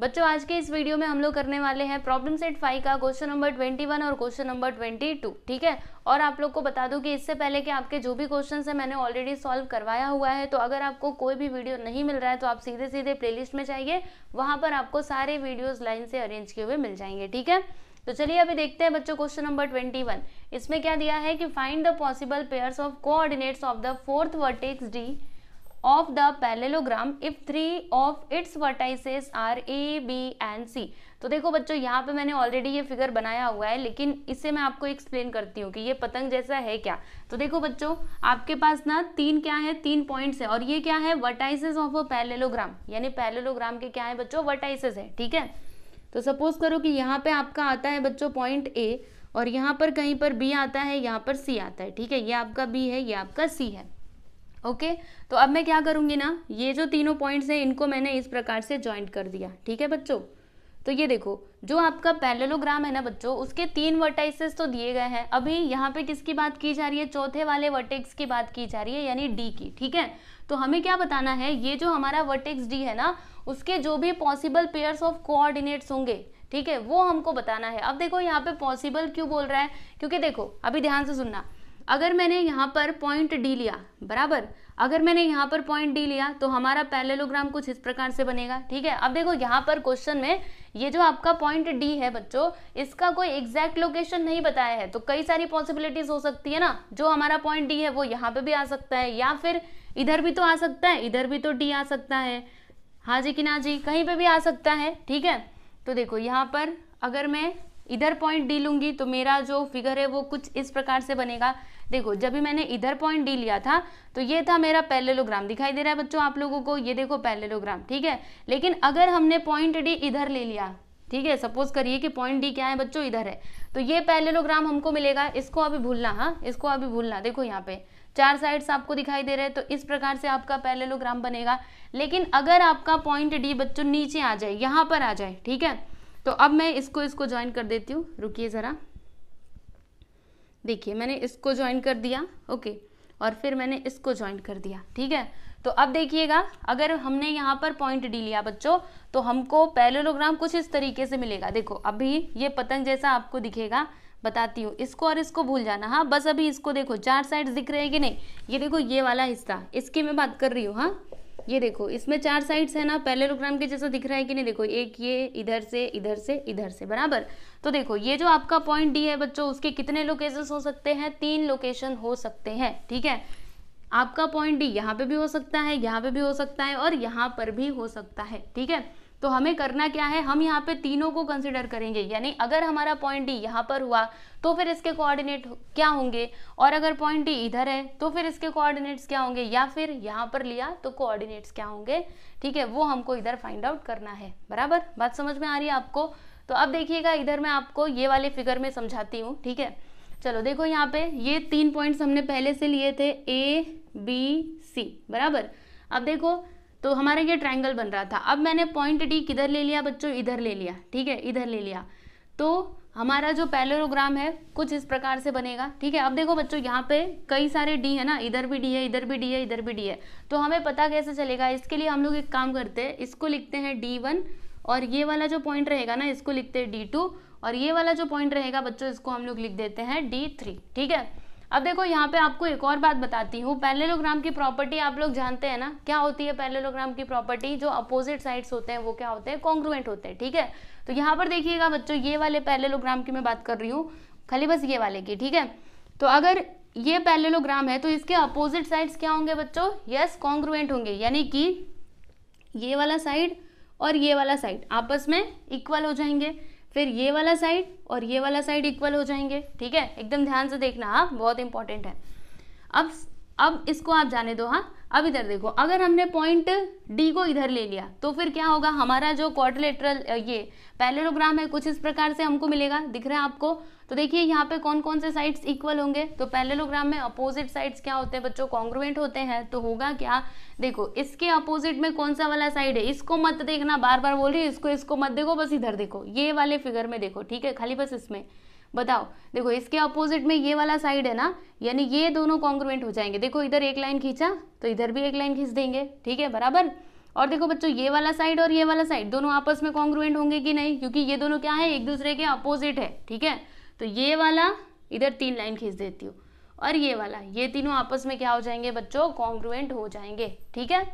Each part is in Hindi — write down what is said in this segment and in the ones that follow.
बच्चों आज के इस वीडियो में हम लोग करने वाले हैं प्रॉब्लम सेट फाइव का क्वेश्चन नंबर ट्वेंटी वन और क्वेश्चन नंबर ट्वेंटी टू ठीक है और आप लोग को बता दूं कि इससे पहले कि आपके जो भी क्वेश्चन है मैंने ऑलरेडी सॉल्व करवाया हुआ है तो अगर आपको कोई भी वीडियो नहीं मिल रहा है तो आप सीधे सीधे प्ले में जाइए वहाँ पर आपको सारे वीडियोज़ लाइन से अरेंज किए हुए मिल जाएंगे ठीक है तो चलिए अभी देखते हैं बच्चों क्वेश्चन नंबर ट्वेंटी वन इसमें क्या दिया है कि find the possible pairs of coordinates of the fourth vertex D of the parallelogram if three of its vertices are A, B and C. तो देखो बच्चों यहाँ पे मैंने ऑलरेडी ये फिगर बनाया हुआ है लेकिन इसे मैं आपको एक्सप्लेन करती हूँ कि ये पतंग जैसा है क्या तो देखो बच्चों आपके पास ना तीन क्या है तीन पॉइंट्स है और ये क्या है वर्टाइसेस ऑफ अ पैलेलोग्राम यानी पैलेलोग्राम के क्या है बच्चों वर्टाइसेस है ठीक है तो सपोज करो कि यहाँ पे आपका आता है बच्चों पॉइंट ए और यहाँ पर कहीं पर बी आता है यहाँ पर सी आता है ठीक है ये आपका बी है ये आपका सी है ओके तो अब मैं क्या करूँगी ना ये जो तीनों पॉइंट्स हैं इनको मैंने इस प्रकार से ज्वाइंट कर दिया ठीक है बच्चों तो ये देखो जो आपका पैलेलोग्राम है ना बच्चों उसके तीन वर्टाइसेस तो दिए गए हैं अभी यहाँ पे किसकी बात की जा रही है चौथे वाले वर्टेक्स की बात की जा रही है यानी डी की ठीक है तो हमें क्या बताना है ये जो हमारा वर्टेक्स डी है ना उसके जो भी पॉसिबल पेयर्स ऑफ कोऑर्डिनेट्स होंगे ठीक है वो हमको बताना है अब देखो यहाँ पे पॉसिबल क्यों बोल रहा है क्योंकि देखो अभी ध्यान से सुनना अगर मैंने यहाँ पर पॉइंट डी लिया बराबर अगर मैंने यहाँ पर पॉइंट डी लिया तो हमारा पैलेलोग्राम कुछ इस प्रकार से बनेगा ठीक है अब देखो यहाँ पर क्वेश्चन में ये जो आपका पॉइंट डी है बच्चों इसका कोई एग्जैक्ट लोकेशन नहीं बताया है तो कई सारी पॉसिबिलिटीज हो सकती है ना जो हमारा पॉइंट डी है वो यहाँ पे भी आ सकता है या फिर इधर भी तो आ सकता है इधर भी तो डी आ सकता है हाँ जी कि ना जी कहीं पर भी आ सकता है ठीक है तो देखो यहाँ पर अगर मैं इधर पॉइंट डी लूंगी तो मेरा जो फिगर है वो कुछ इस प्रकार से बनेगा देखो जब भी मैंने इधर पॉइंट डी लिया था तो ये था मेरा पैरेलोग्राम दिखाई दे रहा है बच्चों आप लोगों को ये देखो ग्राम ठीक है लेकिन अगर हमने पॉइंट डी इधर ले लिया ठीक है सपोज करिए कि पॉइंट डी क्या है बच्चों इधर है तो ये ग्राम हमको मिलेगा इसको अभी भूलना हाँ इसको अभी भूलना देखो यहाँ पे चार साइड्स आपको दिखाई दे रहे हैं तो इस प्रकार से आपका पैरेलोग्राम बनेगा लेकिन अगर आपका पॉइंट डी बच्चों नीचे आ जाए यहाँ पर आ जाए ठीक है तो अब मैं इसको इसको ज्वाइन कर देती हूँ रुकिए ज़रा देखिए मैंने इसको ज्वाइन कर दिया ओके और फिर मैंने इसको ज्वाइन कर दिया ठीक है तो अब देखिएगा अगर हमने यहाँ पर पॉइंट डी लिया बच्चों तो हमको पैलोलोग्राम कुछ इस तरीके से मिलेगा देखो अभी ये पतंग जैसा आपको दिखेगा बताती हूँ इसको और इसको भूल जाना हाँ बस अभी इसको देखो चार साइड दिख रहे हैं कि नहीं ये देखो ये वाला हिस्सा इसकी मैं बात कर रही हूँ हाँ ये देखो इसमें चार साइड्स है ना पैरेललोग्राम के जैसा दिख रहा है कि नहीं देखो एक ये इधर से इधर से इधर से बराबर तो देखो ये जो आपका पॉइंट डी है बच्चों उसके कितने लोकेशन हो सकते हैं तीन लोकेशन हो सकते हैं ठीक है आपका पॉइंट डी यहाँ पे भी हो सकता है यहाँ पे भी हो सकता है और यहाँ पर भी हो सकता है ठीक है तो हमें करना क्या है हम यहाँ पे तीनों को कंसिडर करेंगे यानी अगर हमारा पॉइंट डी यहाँ पर हुआ तो फिर इसके कोऑर्डिनेट क्या होंगे और अगर पॉइंट डी इधर है तो फिर इसके कोऑर्डिनेट्स क्या होंगे या फिर यहाँ पर लिया तो कोऑर्डिनेट्स क्या होंगे ठीक है वो हमको इधर फाइंड आउट करना है बराबर बात समझ में आ रही है आपको तो अब देखिएगा इधर मैं आपको ये वाले फिगर में समझाती हूँ ठीक है चलो देखो यहाँ पे ये तीन पॉइंट्स हमने पहले से लिए थे ए बी सी बराबर अब देखो तो हमारा ये ट्राइंगल बन रहा था अब मैंने पॉइंट डी किधर ले लिया बच्चों इधर ले लिया ठीक है इधर ले लिया तो हमारा जो पैलोग्राम है कुछ इस प्रकार से बनेगा ठीक है अब देखो बच्चों यहाँ पे कई सारे डी है ना इधर भी डी है इधर भी डी है इधर भी डी है तो हमें पता कैसे चलेगा इसके लिए हम लोग एक काम करते हैं इसको लिखते हैं डी वन और ये वाला जो पॉइंट रहेगा ना इसको लिखते हैं डी टू और ये वाला जो पॉइंट रहेगा बच्चों इसको हम लोग लिख देते हैं डी थ्री ठीक है अब देखो यहाँ पे आपको एक और बात बताती हूँ पैलेलोग्राम की प्रॉपर्टी आप लोग जानते हैं ना क्या होती है पैलेलोग्राम की प्रॉपर्टी जो अपोजिट साइड्स होते हैं वो क्या होते हैं कॉन्ग्रुएंट होते हैं ठीक है तो यहाँ पर देखिएगा बच्चों ये वाले पैलेलोग्राम की मैं बात कर रही हूँ खाली बस ये वाले की ठीक है तो अगर ये पैलेलोग्राम है तो इसके अपोजिट साइड्स क्या होंगे बच्चों यस कॉन्ग्रुएंट होंगे यानी कि ये वाला साइड और ये वाला साइड आपस में इक्वल हो जाएंगे फिर ये वाला साइड और ये वाला साइड इक्वल हो जाएंगे ठीक है एकदम ध्यान से देखना हाँ बहुत इंपॉर्टेंट है अब अब इसको आप जाने दो हाँ अब इधर देखो अगर हमने पॉइंट डी को इधर ले लिया तो फिर क्या होगा हमारा जो क्वार्टरलेटरल ये पैलेलोग्राम है कुछ इस प्रकार से हमको मिलेगा दिख रहा है आपको तो देखिए यहाँ पे कौन कौन से साइड्स इक्वल होंगे तो पैलेलोग्राम में अपोजिट साइड्स क्या होते हैं बच्चों कॉन्ग्रुएंट होते हैं तो होगा क्या देखो इसके अपोजिट में कौन सा वाला साइड है इसको मत देखना बार बार बोल रही है इसको इसको मत देखो बस इधर देखो ये वाले फिगर में देखो ठीक है खाली बस इसमें बताओ देखो इसके अपोजिट में ये वाला साइड है ना यानी ये दोनों कॉन्ग्रुवेंट हो जाएंगे देखो इधर एक लाइन खींचा तो इधर भी एक लाइन खींच देंगे ठीक है बराबर और देखो बच्चों ये वाला साइड और ये वाला साइड दोनों आपस में कॉन्ग्रुवेंट होंगे कि नहीं क्योंकि ये दोनों क्या है एक दूसरे के अपोजिट है ठीक है तो ये वाला इधर तीन लाइन खींच देती हूँ और ये वाला ये तीनों आपस में क्या हो जाएंगे बच्चों कॉन्ग्रुवेंट हो जाएंगे ठीक है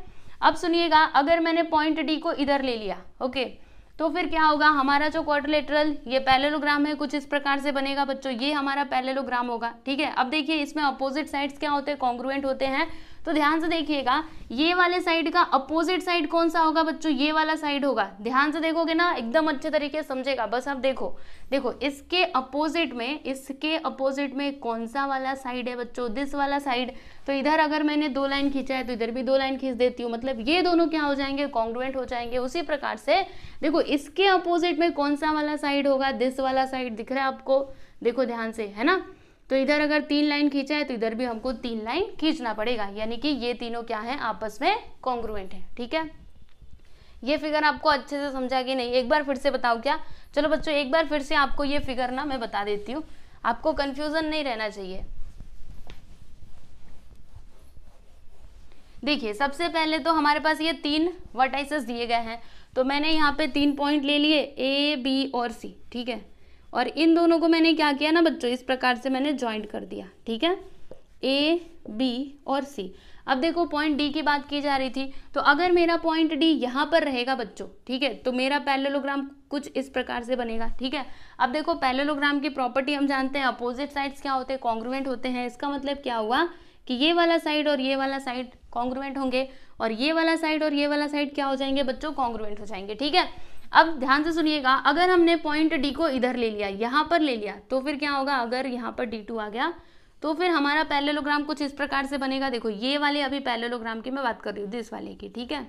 अब सुनिएगा अगर मैंने पॉइंट डी को इधर ले लिया ओके okay. तो फिर क्या होगा हमारा जो क्वार्टरलेटरल ये पैलेलोग्राम है कुछ इस प्रकार से बनेगा बच्चों ये हमारा पैलेलोग्राम होगा ठीक है अब देखिए इसमें अपोजिट साइड्स क्या होते हैं कॉन्ग्रुएंट होते हैं तो ध्यान से देखिएगा ये वाले साइड का अपोजिट साइड कौन सा होगा बच्चों ये वाला साइड होगा ध्यान से देखोगे ना एकदम अच्छे तरीके से समझेगा बस आप देखो देखो इसके अपोजिट में इसके अपोजिट में कौन सा वाला साइड है बच्चों दिस वाला साइड तो इधर अगर मैंने दो लाइन खींचा है तो इधर भी दो लाइन खींच देती हूँ मतलब ये दोनों क्या हो जाएंगे कॉन्ग्रुएंट हो जाएंगे उसी प्रकार से देखो इसके अपोजिट में कौन सा वाला साइड होगा दिस वाला साइड दिख रहा है आपको देखो ध्यान से है ना तो इधर अगर तीन लाइन खींचा है तो इधर भी हमको तीन लाइन खींचना पड़ेगा यानी कि ये तीनों क्या है आपस में कॉन्ग्रुएंट है ठीक है ये फिगर आपको अच्छे से समझा कि नहीं एक बार फिर से बताओ क्या चलो बच्चों एक बार फिर से आपको ये फिगर ना मैं बता देती हूँ आपको कंफ्यूजन नहीं रहना चाहिए देखिए सबसे पहले तो हमारे पास ये तीन वर्टाइसेस दिए गए हैं तो मैंने यहाँ पे तीन पॉइंट ले लिए ए बी और सी ठीक है और इन दोनों को मैंने क्या किया ना बच्चों इस प्रकार से मैंने ज्वाइंट कर दिया ठीक है ए बी और सी अब देखो पॉइंट डी की बात की जा रही थी तो अगर मेरा पॉइंट डी यहाँ पर रहेगा बच्चों ठीक है तो मेरा पैरेललोग्राम कुछ इस प्रकार से बनेगा ठीक है अब देखो पैरेललोग्राम की प्रॉपर्टी हम जानते हैं अपोजिट साइड्स क्या होते हैं कॉन्ग्रुवेंट होते हैं इसका मतलब क्या हुआ कि ये वाला साइड और ये वाला साइड कॉन्ग्रुवेंट होंगे और ये वाला साइड और ये वाला साइड क्या हो जाएंगे बच्चों कॉन्ग्रुवेंट हो जाएंगे ठीक है अब ध्यान से सुनिएगा अगर हमने पॉइंट डी को इधर ले लिया यहाँ पर ले लिया तो फिर क्या होगा अगर यहाँ पर डी टू आ गया तो फिर हमारा पैलेलोग्राम कुछ इस प्रकार से बनेगा देखो ये वाले अभी पैलेलोग्राम की मैं बात कर रही हूँ दिस वाले की ठीक है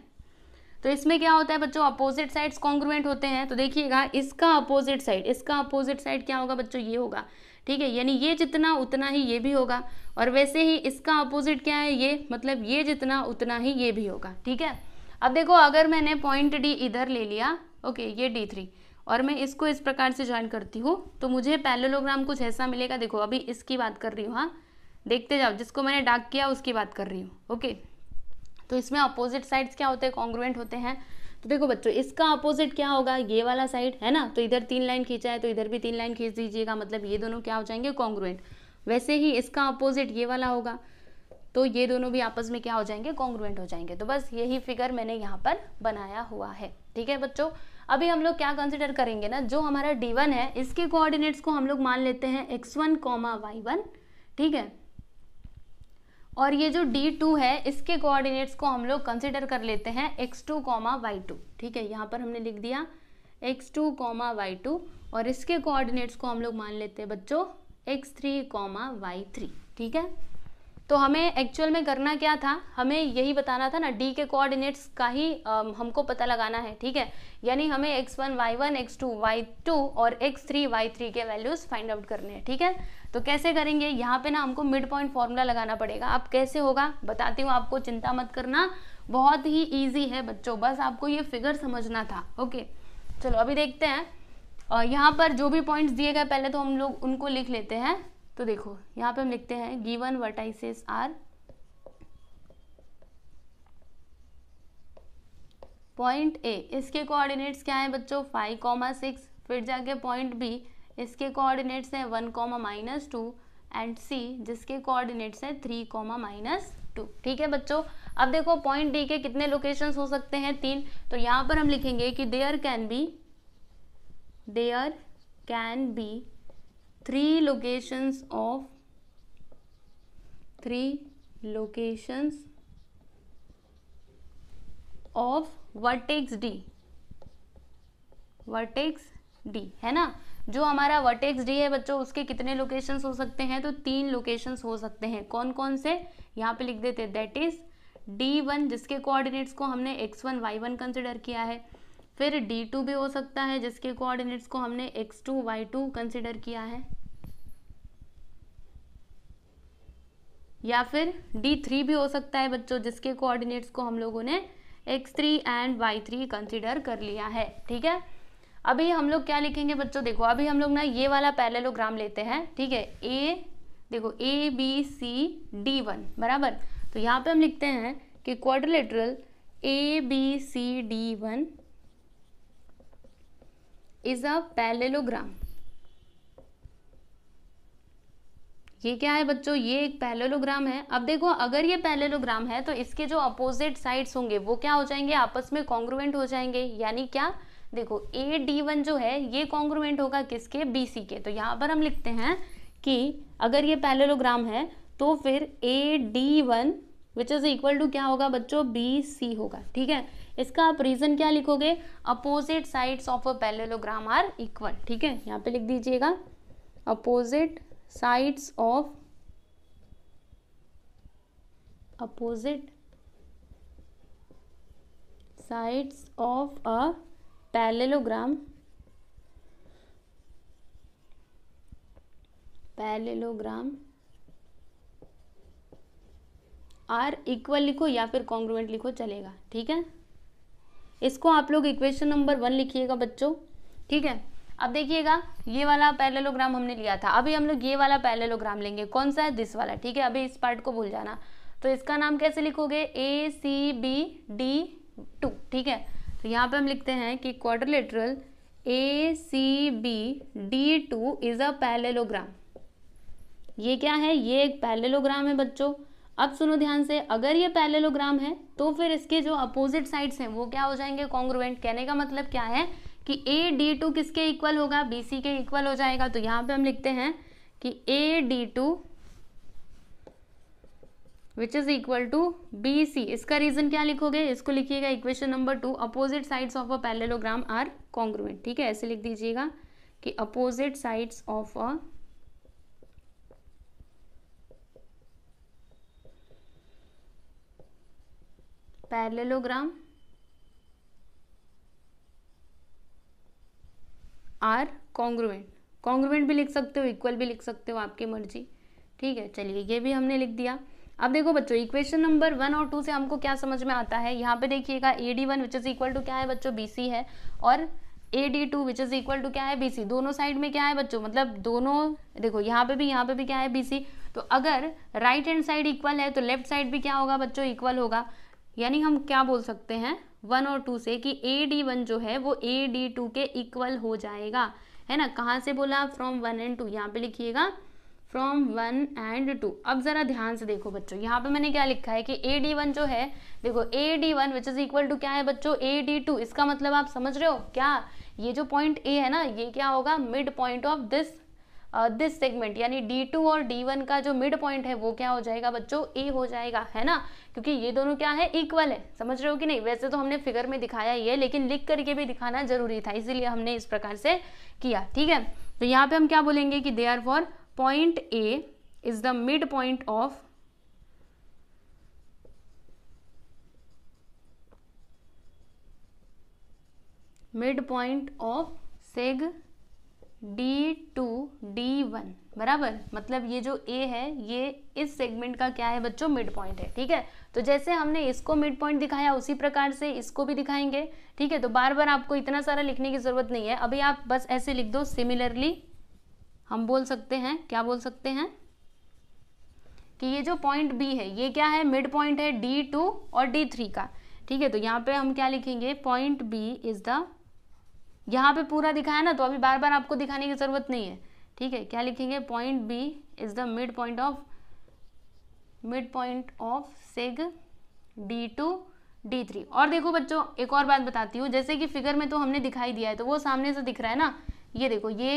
तो इसमें क्या होता है बच्चों अपोजिट साइड्स कॉन्ग्रुएंट होते हैं तो देखिएगा इसका अपोजिट साइड इसका अपोजिट साइड क्या होगा बच्चों ये होगा ठीक है यानी ये जितना उतना ही ये भी होगा और वैसे ही इसका अपोजिट क्या है ये मतलब ये जितना उतना ही ये भी होगा ठीक है अब देखो अगर मैंने पॉइंट डी इधर ले लिया ओके ये डी थ्री और मैं इसको इस प्रकार से ज्वाइन करती हूँ तो मुझे पैलोलोग्राम कुछ ऐसा मिलेगा देखो अभी इसकी बात कर रही हूँ हाँ देखते जाओ जिसको मैंने डाक किया उसकी बात कर रही हूँ ओके तो इसमें अपोजिट साइड्स क्या होते हैं कॉन्ग्रुएंट होते हैं तो देखो बच्चों इसका अपोजिट क्या होगा ये वाला साइड है ना तो इधर तीन लाइन खींचा है तो इधर भी तीन लाइन खींच दीजिएगा मतलब ये दोनों क्या हो जाएंगे कॉन्ग्रुएंट वैसे ही इसका अपोजिट ये वाला होगा तो ये दोनों भी आपस में क्या हो जाएंगे कॉन्ग्रुएंट हो जाएंगे तो बस यही फिगर मैंने यहाँ पर बनाया हुआ है ठीक है बच्चों अभी हम लोग क्या कंसिडर करेंगे ना जो हमारा डी वन है इसके कोऑर्डिनेट्स को हम लोग मान लेते हैं x one comma y one ठीक है और ये जो डी टू है इसके कोऑर्डिनेट्स को हम लोग कंसिडर कर लेते हैं x two comma y two ठीक है यहाँ पर हमने लिख दिया x two comma y two और इसके कोऑर्डिनेट्स को हम लोग मान लेते हैं बच्चों x three comma y three ठीक है तो हमें एक्चुअल में करना क्या था हमें यही बताना था ना डी के कोऑर्डिनेट्स का ही आ, हमको पता लगाना है ठीक है यानी हमें x one y one x two y two और एक्स थ्री वाई थ्री के वैल्यूज़ फाइंड आउट करने हैं ठीक है तो कैसे करेंगे यहाँ पे ना हमको मिड पॉइंट फॉर्मूला लगाना पड़ेगा आप कैसे होगा बताती हूँ आपको चिंता मत करना बहुत ही ईजी है बच्चों बस आपको ये फिगर समझना था ओके चलो अभी देखते हैं यहाँ पर जो भी पॉइंट्स दिए गए पहले तो हम लोग उनको लिख लेते हैं तो देखो यहाँ पे हम लिखते हैं given vertices are point A इसके कोऑर्डिनेट्स क्या हैं बच्चों फाइव कॉमा सिक्स फिर जाके पॉइंट बी इसके कोऑर्डिनेट्स हैं one comma minus two and C जिसके कोऑर्डिनेट्स हैं थ्री कॉमा माइनस टू ठीक है बच्चों अब देखो पॉइंट डी के कितने लोकेशंस हो सकते हैं तीन तो यहाँ पर हम लिखेंगे कि there can be there can be three locations of three locations of vertex D vertex D है ना जो हमारा वर्टेक्स डी है बच्चों उसके कितने लोकेशंस हो सकते हैं तो तीन लोकेशंस हो सकते हैं कौन कौन से यहाँ पे लिख देते दैट इज डी वन जिसके कोऑर्डिनेट्स को हमने x one y one consider किया है फिर डी टू भी हो सकता है जिसके कोऑर्डिनेट्स को हमने x two y two consider किया है या फिर डी थ्री भी हो सकता है बच्चों जिसके कोऑर्डिनेट्स को हम लोगों ने x three and y three consider कर लिया है ठीक है अभी हम लोग क्या लिखेंगे बच्चों देखो अभी हम लोग ना ये वाला पैरेलोग्राम लेते हैं ठीक है ए देखो A B C D one बराबर तो यहाँ पे हम लिखते हैं कि quadrilateral A B C D one is a parallelogram ये क्या है बच्चों ये एक पैलेलोग्राम है अब देखो अगर ये पैलेलोग्राम है तो इसके जो अपोजिट साइड्स होंगे वो क्या हो जाएंगे आपस में कॉन्ग्रुवेंट हो जाएंगे यानी क्या देखो ए डी वन जो है ये कॉन्ग्रुवेंट होगा किसके बी सी के तो यहां पर हम लिखते हैं कि अगर ये पैलेलोग्राम है तो फिर A D one which is equal to क्या होगा बच्चों बी सी होगा ठीक है इसका आप रीज़न क्या लिखोगे opposite sides of a parallelogram are equal ठीक है यहाँ पे लिख दीजिएगा opposite sides of opposite sides of a parallelogram parallelogram are equal लिखो या फिर कॉन्ग्रुएंट लिखो चलेगा ठीक है इसको आप लोग इक्वेशन नंबर वन लिखिएगा बच्चों ठीक है अब देखिएगा ये वाला पैलेलोग्राम हमने लिया था अभी हम लोग ये वाला पैलेलोग्राम लेंगे कौन सा है दिस वाला ठीक है अभी इस पार्ट को भूल जाना तो इसका नाम कैसे लिखोगे A C B D two ठीक है तो यहाँ पे हम लिखते हैं कि quadrilateral A C B D two is a parallelogram ये क्या है ये एक पैलेलोग्राम है बच्चों अब सुनो ध्यान से अगर ये पैलेलोग्राम है तो फिर इसके जो अपोजिट साइड्स हैं वो क्या हो जाएंगे कॉन्ग्रुवेंट कहने का मतलब क्या है कि ए डी टू किसके इक्वल होगा बी सी के इक्वल हो जाएगा तो यहां पे हम लिखते हैं कि A D two which is equal to B C इसका रीजन क्या लिखोगे इसको लिखिएगा equation number two opposite sides of a parallelogram are congruent ठीक है ऐसे लिख दीजिएगा कि opposite sides of a parallelogram are congruent congruent भी लिख सकते हो इक्वल भी लिख सकते हो आपकी मर्जी ठीक है चलिए ये भी हमने लिख दिया अब देखो बच्चों इक्वेशन नंबर वन और टू से हमको क्या समझ में आता है यहाँ पे देखिएगा A D one which is equal to क्या है बच्चों बी सी है और A D two which is equal to क्या है बी सी दोनों साइड में क्या है बच्चों मतलब दोनों देखो यहाँ पे भी यहाँ पे भी क्या है बी सी तो अगर राइट हैंड साइड इक्वल है तो लेफ्ट साइड भी क्या होगा बच्चों इक्वल होगा यानी हम क्या बोल सकते हैं वन और टू से कि ए डी वन जो है वो ए डी टू के इक्वल हो जाएगा है ना कहाँ से बोला फ्रॉम वन एंड टू यहाँ पे लिखिएगा फ्रॉम वन एंड टू अब ज़रा ध्यान से देखो बच्चों यहाँ पे मैंने क्या लिखा है कि ए डी वन जो है देखो A D one which is equal to क्या है बच्चों ए डी टू इसका मतलब आप समझ रहे हो क्या ये जो पॉइंट ए है ना ये क्या होगा mid point of this this segment यानी डी टू और डी वन का जो मिड पॉइंट है वो क्या हो जाएगा बच्चों ए हो जाएगा है ना क्योंकि ये दोनों क्या है इक्वल है समझ रहे हो कि नहीं वैसे तो हमने फिगर में दिखाया ही है लेकिन लिख करके भी दिखाना जरूरी था इसीलिए हमने इस प्रकार से किया ठीक है तो यहाँ पे हम क्या बोलेंगे कि therefore point A is the mid point of mid point of seg D two D one बराबर मतलब ये जो ए है ये इस सेगमेंट का क्या है बच्चों मिड पॉइंट है ठीक है तो जैसे हमने इसको मिड पॉइंट दिखाया उसी प्रकार से इसको भी दिखाएंगे ठीक है तो बार बार आपको इतना सारा लिखने की ज़रूरत नहीं है अभी आप बस ऐसे लिख दो सिमिलरली हम बोल सकते हैं क्या बोल सकते हैं कि ये जो पॉइंट बी है ये क्या है मिड पॉइंट है डी टू और डी थ्री का ठीक है तो यहाँ पे हम क्या लिखेंगे पॉइंट बी इज़ द यहाँ पे पूरा दिखाया ना तो अभी बार बार आपको दिखाने की ज़रूरत नहीं है ठीक है क्या लिखेंगे point B is the mid point of mid point of seg D two D three और देखो बच्चों एक और बात बताती हूँ जैसे कि फिगर में तो हमने दिखाई दिया है तो वो सामने से दिख रहा है ना ये देखो ये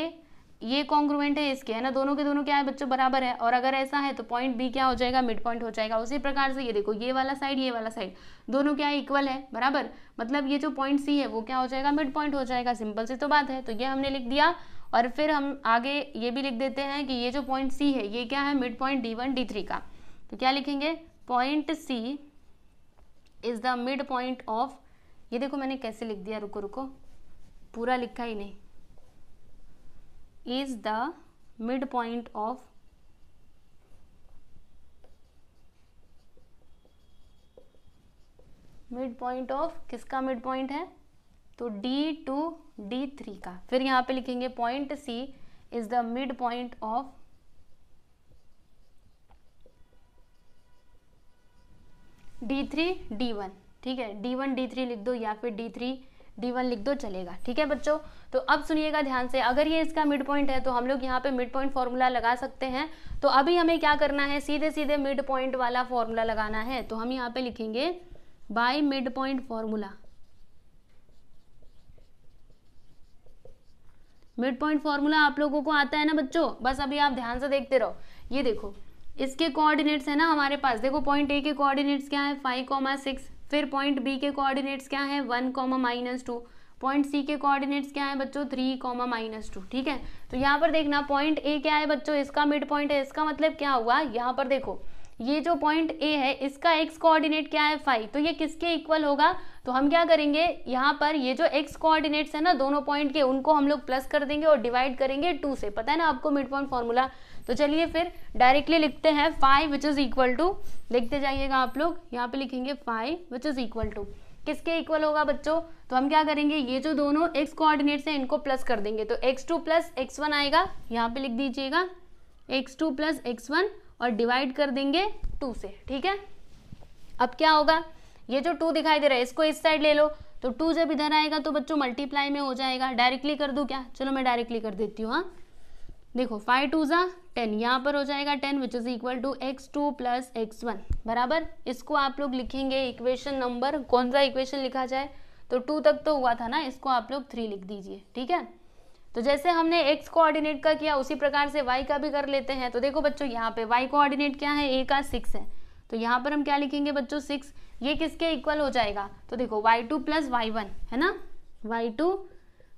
ये कॉन्ग्रुवेंट है इसके है ना दोनों के दोनों क्या है बच्चों बराबर है और अगर ऐसा है तो पॉइंट बी क्या हो जाएगा मिड पॉइंट हो जाएगा उसी प्रकार से ये देखो ये वाला साइड ये वाला साइड दोनों क्या है इक्वल है बराबर मतलब ये जो पॉइंट सी है वो क्या हो जाएगा मिड पॉइंट हो जाएगा सिंपल सी तो बात है तो ये हमने लिख दिया और फिर हम आगे ये भी लिख देते हैं कि ये जो पॉइंट सी है ये क्या है mid point D one D three का तो क्या लिखेंगे point C is the mid point of ये देखो मैंने कैसे लिख दिया रुको रुको पूरा लिखा ही नहीं is the midpoint of mid point of किसका मिड पॉइंट है तो डी टू डी थ्री का फिर यहां पे लिखेंगे point C is the mid point of D three D one ठीक है डी वन डी थ्री लिख दो या फिर डी थ्री डी वन लिख दो चलेगा ठीक है बच्चों तो अब सुनिएगा ध्यान से अगर ये इसका मिड पॉइंट है तो हम लोग यहाँ पे मिड पॉइंट फॉर्मूला लगा सकते हैं तो अभी हमें क्या करना है सीधे सीधे मिड पॉइंट वाला फॉर्मूला लगाना है तो हम यहाँ पे लिखेंगे by mid point formula mid point formula आप लोगों को आता है ना बच्चों बस अभी आप ध्यान से देखते रहो ये देखो इसके कोऑर्डिनेट्स है ना हमारे पास देखो पॉइंट ए के कोऑर्डिनेट्स क्या है फाइव कॉमा सिक्स फिर पॉइंट बी के कोऑर्डिनेट्स क्या है one comma minus two point C के कोऑर्डिनेट्स क्या है बच्चों थ्री कॉमा माइनस टू ठीक है तो यहाँ पर देखना पॉइंट ए क्या है बच्चों इसका मिड पॉइंट है इसका मतलब क्या हुआ यहाँ पर देखो ये जो पॉइंट ए है इसका एक्स कोऑर्डिनेट क्या है फाइव तो ये किसके इक्वल होगा तो हम क्या करेंगे यहाँ पर ये जो एक्स कोऑर्डिनेट्स है ना दोनों पॉइंट के उनको हम लोग प्लस कर देंगे और डिवाइड करेंगे टू से पता है ना आपको मिड पॉइंट फॉर्मूला तो चलिए फिर डायरेक्टली लिखते हैं five which is equal to लिखते जाइएगा आप लोग यहाँ पे लिखेंगे five which is equal to किसके इक्वल होगा बच्चों तो हम क्या करेंगे ये जो दोनों एक्स कोऑर्डिनेट्स हैं इनको प्लस कर देंगे तो x two plus x one आएगा यहाँ पे लिख दीजिएगा x two plus x one और डिवाइड कर देंगे टू से ठीक है अब क्या होगा ये जो टू दिखाई दे रहा है इसको इस साइड ले लो तो टू जब इधर आएगा तो बच्चों मल्टीप्लाई में हो जाएगा डायरेक्टली कर दूँ क्या चलो मैं डायरेक्टली कर देती हूँ हाँ देखो फाइव टू ज़ा टेन यहाँ पर हो जाएगा ten which is equal to x two plus x one बराबर इसको आप लोग लिखेंगे इक्वेशन नंबर कौन सा इक्वेशन लिखा जाए तो टू तक तो हुआ था ना इसको आप लोग थ्री लिख दीजिए ठीक है तो जैसे हमने एक्स कोऑर्डिनेट का किया उसी प्रकार से वाई का भी कर लेते हैं तो देखो बच्चों यहाँ पे वाई कोऑर्डिनेट क्या है ए का सिक्स है तो यहाँ पर हम क्या लिखेंगे बच्चों सिक्स ये किसके इक्वल हो जाएगा तो देखो y two plus y one है ना y two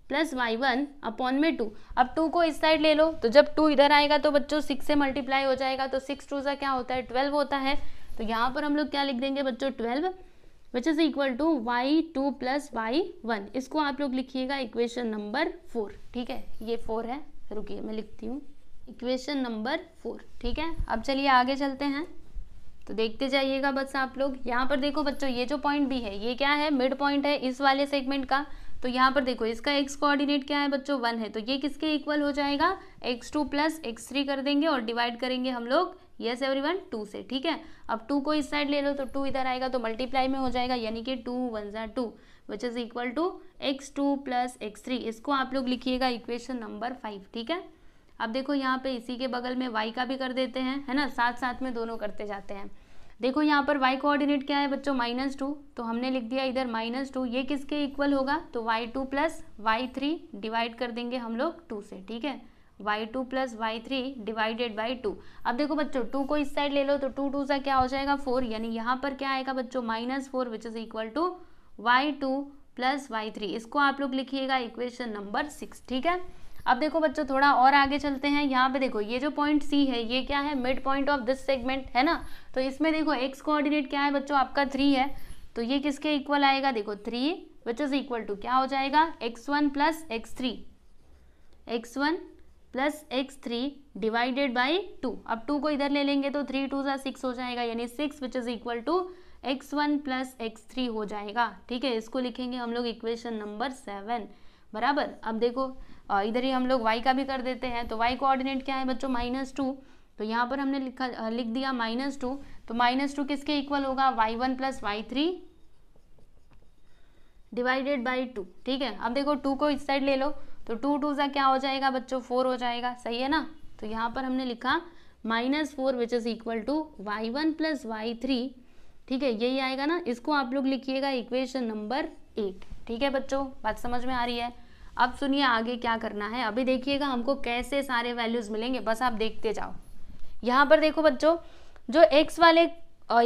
plus y one upon में टू अब टू को इस साइड ले लो तो जब टू इधर आएगा तो बच्चों सिक्स से मल्टीप्लाई हो जाएगा तो सिक्स टू सा क्या होता है ट्वेल्व होता है तो यहाँ पर हम लोग क्या लिख देंगे बच्चों twelve which is equal to y two plus y one इसको आप लोग लिखिएगा इक्वेशन नंबर फोर ठीक है ये फोर है रुकिए मैं लिखती हूँ इक्वेशन नंबर फोर ठीक है अब चलिए आगे चलते हैं तो देखते जाइएगा बस आप लोग यहाँ पर देखो बच्चों ये जो पॉइंट भी है ये क्या है मिड पॉइंट है इस वाले सेगमेंट का तो यहाँ पर देखो इसका एक्स कोऑर्डिनेट क्या है बच्चों वन है तो ये किसके इक्वल हो जाएगा x two plus x three कर देंगे और डिवाइड करेंगे हम लोग यस एवरी वन टू से ठीक है अब टू को इस साइड ले लो तो टू इधर आएगा तो मल्टीप्लाई में हो जाएगा यानी कि टू वन ज़ा two which is equal to x two plus x three इसको आप लोग लिखिएगा इक्वेशन नंबर फाइव ठीक है अब देखो यहाँ पे इसी के बगल में वाई का भी कर देते हैं है ना साथ साथ में दोनों करते जाते हैं देखो यहाँ पर वाई कोऑर्डिनेट क्या है बच्चों माइनस टू तो हमने लिख दिया इधर माइनस टू ये किसके इक्वल होगा तो y two plus y three divide कर देंगे हम लोग टू से ठीक है y two plus y three divided by two अब देखो बच्चों टू को इस साइड ले लो तो टू टू सा क्या हो जाएगा फोर यानी यहाँ पर क्या आएगा बच्चों minus four which is equal to y two plus y three इसको आप लोग लिखिएगा इक्वेशन नंबर सिक्स ठीक है अब देखो बच्चों थोड़ा और आगे चलते हैं यहाँ पे देखो ये जो पॉइंट सी है ये क्या है mid point of this segment है ना तो इसमें देखो एक्स कोऑर्डिनेट क्या है बच्चों आपका थ्री है तो ये किसके इक्वल आएगा देखो three which is equal to क्या हो जाएगा x one plus x three x one plus x three divided by two अब टू को इधर ले लेंगे तो थ्री टू सा सिक्स हो जाएगा यानी six which is equal to x one plus x three हो जाएगा ठीक है इसको लिखेंगे हम लोग इक्वेशन नंबर सेवन बराबर अब देखो इधर ही हम लोग वाई का भी कर देते हैं तो वाई कोऑर्डिनेट क्या है बच्चों माइनस टू तो यहाँ पर हमने लिखा लिख दिया माइनस टू तो माइनस टू किसके इक्वल होगा y one plus y three divided by two ठीक है अब देखो टू को इस साइड ले लो तो टू टू सा क्या हो जाएगा बच्चों फोर हो जाएगा सही है ना तो यहाँ पर हमने लिखा minus four which is equal to y one plus y three ठीक है यही आएगा ना इसको आप लोग लिखिएगा इक्वेशन नंबर एट ठीक है बच्चों बात समझ में आ रही है अब सुनिए आगे क्या करना है अभी देखिएगा हमको कैसे सारे वैल्यूज़ मिलेंगे बस आप देखते जाओ यहाँ पर देखो बच्चों जो एक्स वाले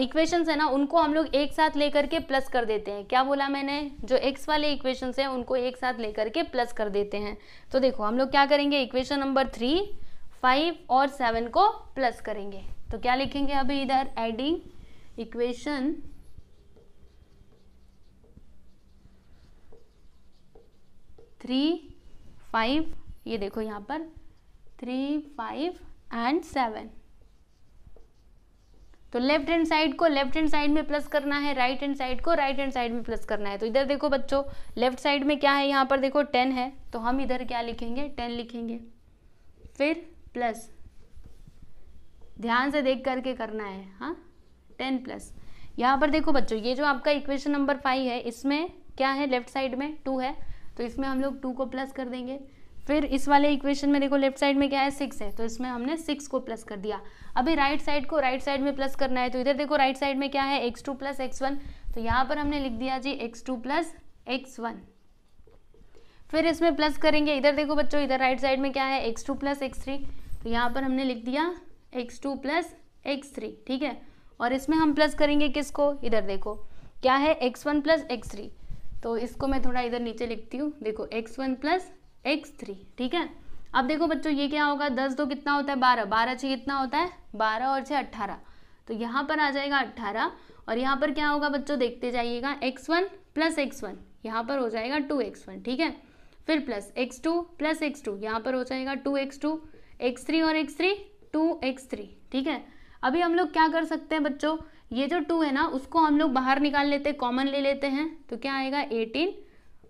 इक्वेशन है ना उनको हम लोग एक साथ लेकर के प्लस कर देते हैं क्या बोला मैंने जो एक्स वाले इक्वेशन है उनको एक साथ लेकर के प्लस कर देते हैं तो देखो हम लोग क्या करेंगे इक्वेशन नंबर थ्री फाइव और सेवन को प्लस करेंगे तो क्या लिखेंगे अभी इधर एडिंग इक्वेशन थ्री फाइव ये देखो यहाँ पर थ्री फाइव एंड सेवन तो लेफ्ट हैंड साइड को लेफ्ट हैंड साइड में प्लस करना है राइट हैंड साइड को राइट हैंड साइड में प्लस करना है तो इधर देखो बच्चों लेफ्ट साइड में क्या है यहाँ पर देखो टेन है तो हम इधर क्या लिखेंगे टेन लिखेंगे फिर प्लस ध्यान से देख करके करना है हाँ टेन प्लस यहाँ पर देखो बच्चों ये जो आपका इक्वेशन नंबर फाइव है इसमें क्या है लेफ्ट साइड में टू है तो इसमें हम लोग टू को प्लस कर देंगे फिर इस वाले इक्वेशन में देखो लेफ्ट साइड में क्या है सिक्स है तो इसमें हमने सिक्स को प्लस कर दिया अभी राइट साइड को राइट साइड में प्लस करना है तो इधर देखो राइट साइड में क्या है x two plus x one तो यहाँ पर हमने लिख दिया जी x two plus x one फिर इसमें प्लस करेंगे इधर देखो बच्चों इधर राइट साइड में क्या है x two plus x three तो यहाँ पर हमने लिख दिया x two plus x three ठीक है और इसमें हम प्लस करेंगे किसको इधर देखो क्या है x one plus x three तो इसको मैं थोड़ा इधर नीचे लिखती हूँ देखो x one plus x three ठीक है अब देखो बच्चों ये क्या होगा दस दो कितना होता है बारह बारह छः कितना होता है बारह और छः अट्ठारह तो यहाँ पर आ जाएगा अट्ठारह और यहाँ पर क्या होगा बच्चों देखते जाइएगा x one plus x one यहाँ पर हो जाएगा टू एक्स वन ठीक है फिर plus x two plus x two यहाँ पर हो जाएगा two x two x three और x three two x three ठीक है अभी हम लोग क्या कर सकते हैं बच्चों ये जो टू है ना उसको हम लोग बाहर निकाल लेते हैं कॉमन ले लेते हैं तो क्या आएगा एटीन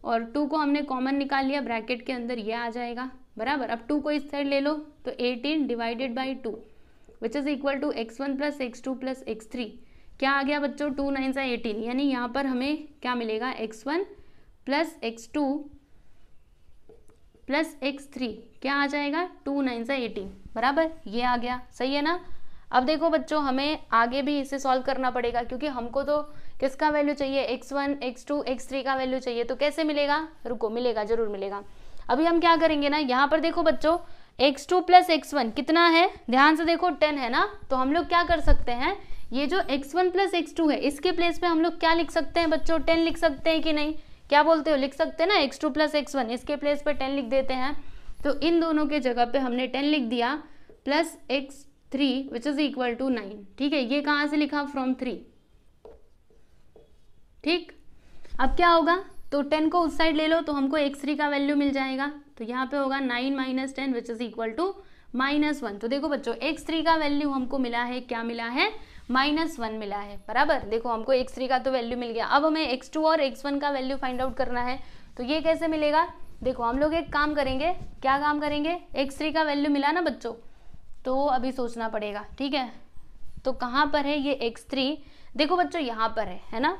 और टू को हमने कॉमन निकाल लिया ब्रैकेट के अंदर ये आ जाएगा बराबर अब टू को इस साइड ले लो तो eighteen divided by two which is equal to x one plus x two plus x three क्या आ गया बच्चों टू नाइन सा एटीन यानी यहाँ पर हमें क्या मिलेगा x one plus x two plus x three क्या आ जाएगा टू नाइन सा एटीन बराबर ये आ गया सही है ना अब देखो बच्चों हमें आगे भी इसे सॉल्व करना पड़ेगा क्योंकि हमको तो किसका वैल्यू चाहिए x one x two x three का वैल्यू चाहिए तो कैसे मिलेगा रुको मिलेगा जरूर मिलेगा अभी हम क्या करेंगे ना यहाँ पर देखो बच्चों x two plus x one कितना है ध्यान से देखो टेन है ना तो हम लोग क्या कर सकते हैं ये जो x one plus x two है इसके प्लेस पे हम लोग क्या लिख सकते हैं बच्चों टेन लिख सकते हैं कि नहीं क्या बोलते हो लिख सकते हैं ना x two plus x one इसके प्लेस पर टेन लिख देते हैं तो इन दोनों के जगह पे हमने टेन लिख दिया plus x three which is equal to nine ठीक है ये कहाँ से लिखा फ्रॉम थ्री ठीक अब क्या होगा तो टेन को उस साइड ले लो तो हमको एक्स थ्री का वैल्यू मिल जाएगा तो यहाँ पे होगा nine minus ten which is equal to minus one तो देखो बच्चों एक्स थ्री का वैल्यू हमको मिला है क्या मिला है माइनस वन मिला है बराबर देखो हमको एक्स थ्री का तो वैल्यू मिल गया अब हमें एक्स टू और एक्स वन का वैल्यू फाइंड आउट करना है तो ये कैसे मिलेगा देखो हम लोग एक काम करेंगे क्या काम करेंगे एक्स थ्री का वैल्यू मिला ना बच्चों तो अभी सोचना पड़ेगा ठीक है तो कहाँ पर है ये एक्स थ्री देखो बच्चों यहाँ पर है है ना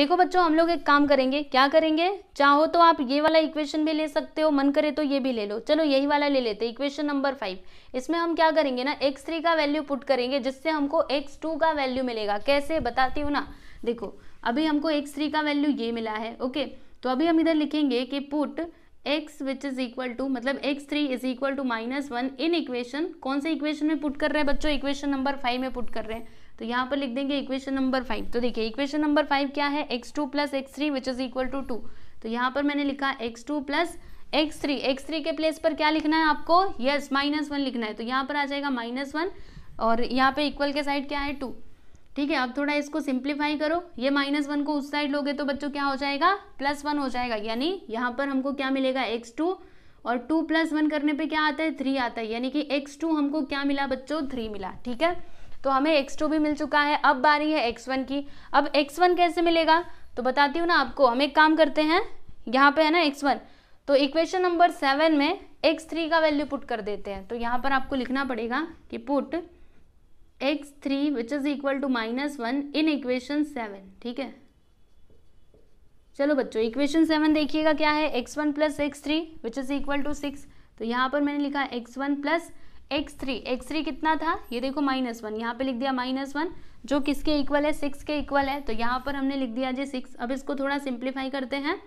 देखो बच्चों हम लोग एक काम करेंगे क्या करेंगे चाहो तो आप ये वाला इक्वेशन भी ले सकते हो मन करे तो ये भी ले लो चलो यही वाला ले लेते इक्वेशन नंबर फाइव इसमें हम क्या करेंगे ना एक्स थ्री का वैल्यू पुट करेंगे जिससे हमको एक्स टू का वैल्यू मिलेगा कैसे बताती हूँ ना देखो अभी हमको एक्स थ्री का वैल्यू ये मिला है ओके तो अभी हम इधर लिखेंगे कि put x which is equal to मतलब x three is equal to minus one in equation कौन से इक्वेशन में पुट कर रहे हैं बच्चों इक्वेशन नंबर फाइव में पुट कर रहे हैं तो यहाँ पर लिख देंगे इक्वेशन नंबर फाइव तो देखिए इक्वेशन नंबर फाइव क्या है x two plus x three which is equal to two तो यहाँ पर मैंने लिखा x two plus x three x three के प्लेस पर क्या लिखना है आपको यस माइनस वन लिखना है तो यहाँ पर आ जाएगा माइनस वन और यहाँ पे इक्वल के साइड क्या है टू ठीक है अब थोड़ा इसको सिंप्लीफाई करो ये माइनस वन को उस साइड लोगे तो बच्चों क्या हो जाएगा प्लस वन हो जाएगा यानी यहाँ पर हमको क्या मिलेगा एक्स टू और टू प्लस वन करने पे क्या आता है थ्री आता है यानी कि एक्स टू हमको क्या मिला बच्चों थ्री मिला ठीक है तो हमें एक्स टू भी मिल चुका है अब बारी है एक्स वन की अब एक्स वन कैसे मिलेगा तो बताती हूँ ना आपको हम एक काम करते हैं यहाँ पे है ना एक्स वन तो इक्वेशन नंबर सेवन में एक्स थ्री का वैल्यू पुट कर देते हैं तो यहाँ पर आपको लिखना पड़ेगा कि put x three which is equal to minus one in equation seven ठीक है चलो बच्चों इक्वेशन सेवन देखिएगा क्या है x one plus x three which is equal to six तो यहाँ पर मैंने लिखा x one plus x three x three कितना था ये देखो माइनस वन यहाँ पर लिख दिया माइनस वन जो किसके इक्वल है सिक्स के इक्वल है तो यहाँ पर हमने लिख दिया जी सिक्स अब इसको थोड़ा सिंप्लीफाई करते हैं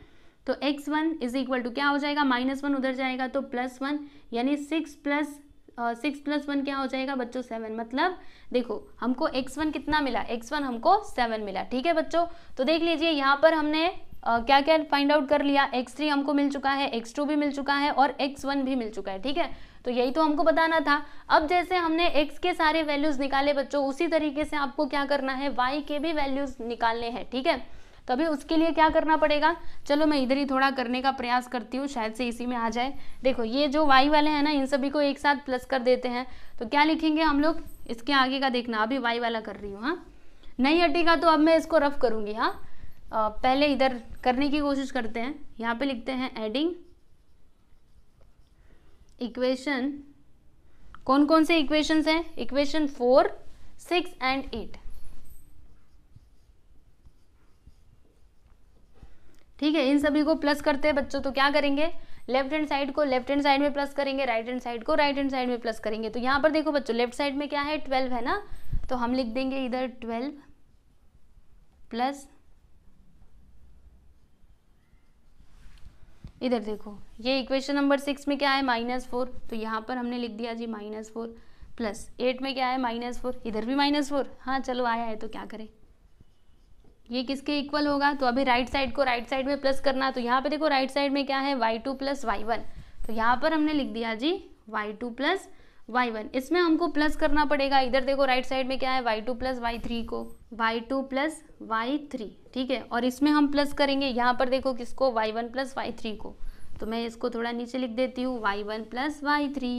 तो x one is equal to क्या हो जाएगा माइनस वन उधर जाएगा तो प्लस वन यानी six plus six plus one क्या हो जाएगा बच्चों सेवन मतलब देखो हमको एक्स वन कितना मिला एक्स वन हमको सेवन मिला ठीक है बच्चों तो देख लीजिए यहाँ पर हमने Uh, क्या क्या फाइंड आउट कर लिया एक्स थ्री हमको मिल चुका है एक्स टू भी मिल चुका है और एक्स वन भी मिल चुका है ठीक है तो यही तो हमको बताना था अब जैसे हमने एक्स के सारे वैल्यूज़ निकाले बच्चों उसी तरीके से आपको क्या करना है वाई के भी वैल्यूज़ निकालने हैं ठीक है थीके? तो अभी उसके लिए क्या करना पड़ेगा चलो मैं इधर ही थोड़ा करने का प्रयास करती हूँ शायद से इसी में आ जाए देखो ये जो वाई वाले हैं ना इन सभी को एक साथ प्लस कर देते हैं तो क्या लिखेंगे हम लोग इसके आगे का देखना अभी वाई वाला कर रही हूँ हाँ नहीं हटेगा तो अब मैं इसको रफ करूँगी हाँ पहले इधर करने की कोशिश करते हैं यहाँ पे लिखते हैं एडिंग इक्वेशन कौन कौन से इक्वेशंस हैं equation four six and eight ठीक है इन सभी को प्लस करते हैं बच्चों तो क्या करेंगे लेफ्ट हैंड साइड को लेफ्ट हैंड साइड में प्लस करेंगे राइट हैंड साइड को राइट हैंड साइड में प्लस करेंगे तो यहाँ पर देखो बच्चों लेफ्ट साइड में क्या है ट्वेल्व है ना तो हम लिख देंगे इधर ट्वेल्व प्लस इधर देखो ये इक्वेशन नंबर सिक्स में क्या है माइनस फोर तो यहाँ पर हमने लिख दिया जी माइनस फोर प्लस एट में क्या है माइनस फोर इधर भी माइनस फोर हाँ चलो आया है तो क्या करें ये किसके इक्वल होगा तो अभी राइट साइड को राइट साइड में प्लस करना तो यहाँ पे देखो राइट साइड में क्या है y two plus y one तो यहाँ पर हमने लिख दिया जी y two plus y one इसमें हमको प्लस करना पड़ेगा इधर देखो राइट साइड में क्या है y two plus y three को y two plus y three ठीक है और इसमें हम प्लस करेंगे यहाँ पर देखो किसको y one plus y three को तो मैं इसको थोड़ा नीचे लिख देती हूँ y one plus y three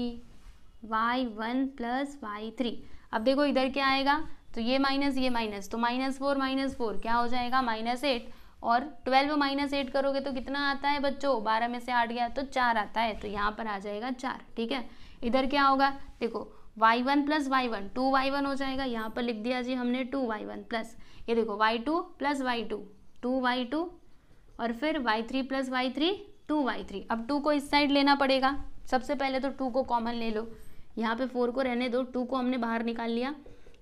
y one plus y three अब देखो इधर क्या आएगा तो ये माइनस ये माइनस तो माइनस फोर माइनस फोर क्या हो जाएगा माइनस एट और ट्वेल्व माइनस एट करोगे तो कितना आता है बच्चों बारह में से आठ गया तो चार आता है तो यहाँ पर आ जाएगा चार ठीक है इधर क्या होगा देखो y one plus y one two y one हो जाएगा यहाँ पर लिख दिया जी हमने टू वाई वन प्लस ये देखो y two plus y two two y two और फिर y three plus y three two y three अब टू को इस साइड लेना पड़ेगा सबसे पहले तो टू को कॉमन ले लो यहाँ पे फोर को रहने दो टू को हमने बाहर निकाल लिया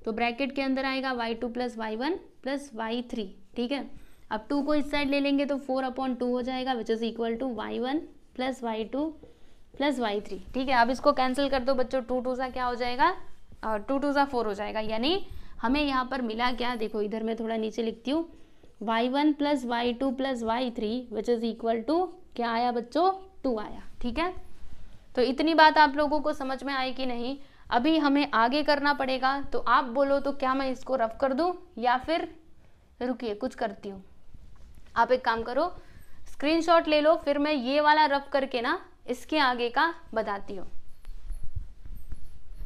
तो ब्रैकेट के अंदर आएगा y two plus y one plus y three ठीक है अब टू को इस साइड ले लेंगे तो फोर अपॉन टू हो जाएगा which is equal to y one plus y two plus y three ठीक है अब इसको कैंसिल कर दो बच्चों टू टू सा क्या हो जाएगा टू टू सा फोर हो जाएगा यानी हमें यहाँ पर मिला क्या देखो इधर मैं थोड़ा नीचे लिखती हूँ y one plus y two plus y three which is equal to क्या आया बच्चों टू आया ठीक है तो इतनी बात आप लोगों को समझ में आई कि नहीं अभी हमें आगे करना पड़ेगा तो आप बोलो तो क्या मैं इसको रफ कर दूं या फिर रुकिए कुछ करती हूँ आप एक काम करो स्क्रीनशॉट ले लो फिर मैं ये वाला रफ करके ना इसके आगे का बताती हूँ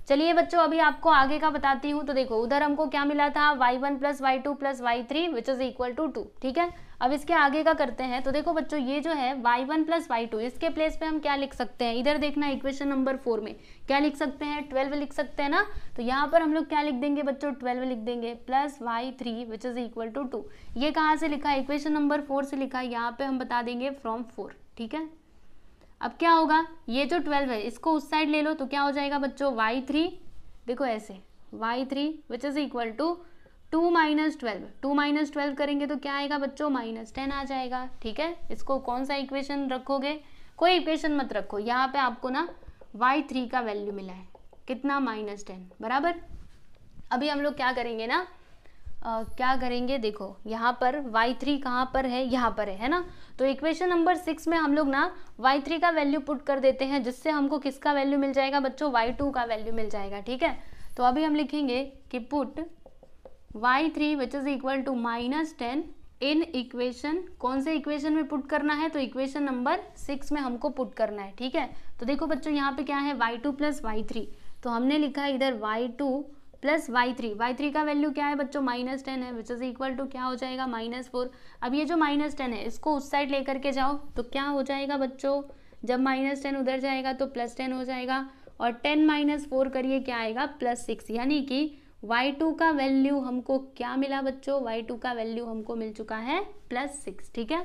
चलिए बच्चों अभी आपको आगे का बताती हूँ तो देखो उधर हमको क्या मिला था y1 one plus y two plus y three which is equal to two ठीक है अब इसके आगे का करते हैं तो देखो बच्चों ये जो है y1 one plus y two इसके प्लेस पे हम क्या लिख सकते हैं इधर देखना इक्वेशन नंबर फोर में क्या लिख सकते हैं ट्वेल्व लिख सकते हैं ना तो यहाँ पर हम लोग क्या लिख देंगे बच्चों ट्वेल्व लिख देंगे plus y three which is equal to two ये कहाँ से लिखा है इक्वेशन नंबर फोर से लिखा है यहाँ पे हम बता देंगे फ्रॉम फोर ठीक है अब क्या होगा ये जो ट्वेल्व है इसको उस साइड ले लो तो क्या हो जाएगा बच्चों वाई थ्री देखो ऐसे y three which is equal to two minus twelve two minus twelve करेंगे तो क्या आएगा बच्चों माइनस टेन आ जाएगा ठीक है इसको कौन सा इक्वेशन रखोगे कोई इक्वेशन मत रखो यहाँ पे आपको ना वाई थ्री का वैल्यू मिला है कितना माइनस टेन बराबर अभी हम लोग क्या करेंगे ना आ, क्या करेंगे देखो यहाँ पर वाई थ्री कहाँ पर है यहाँ पर है है ना तो इक्वेशन नंबर सिक्स में हम लोग ना वाई थ्री का वैल्यू पुट कर देते हैं जिससे हमको किसका वैल्यू मिल जाएगा बच्चों वाई टू का वैल्यू मिल जाएगा ठीक है तो अभी हम लिखेंगे कि put y three which is equal to minus ten in equation कौन से इक्वेशन में पुट करना है तो इक्वेशन नंबर सिक्स में हमको पुट करना है ठीक है तो देखो बच्चों यहाँ पे क्या है y two plus y three तो हमने लिखा है इधर y two plus y three y three का वैल्यू क्या है बच्चों माइनस टेन है विच इज इक्वल टू क्या हो जाएगा माइनस फोर अब ये जो माइनस टेन है इसको उस साइड लेकर के जाओ तो क्या हो जाएगा बच्चों जब माइनस टेन उधर जाएगा तो प्लस टेन हो जाएगा और टेन माइनस फोर करिए क्या आएगा प्लस सिक्स यानी कि y2 का वैल्यू हमको क्या मिला बच्चों y2 का वैल्यू हमको मिल चुका है प्लस सिक्स ठीक है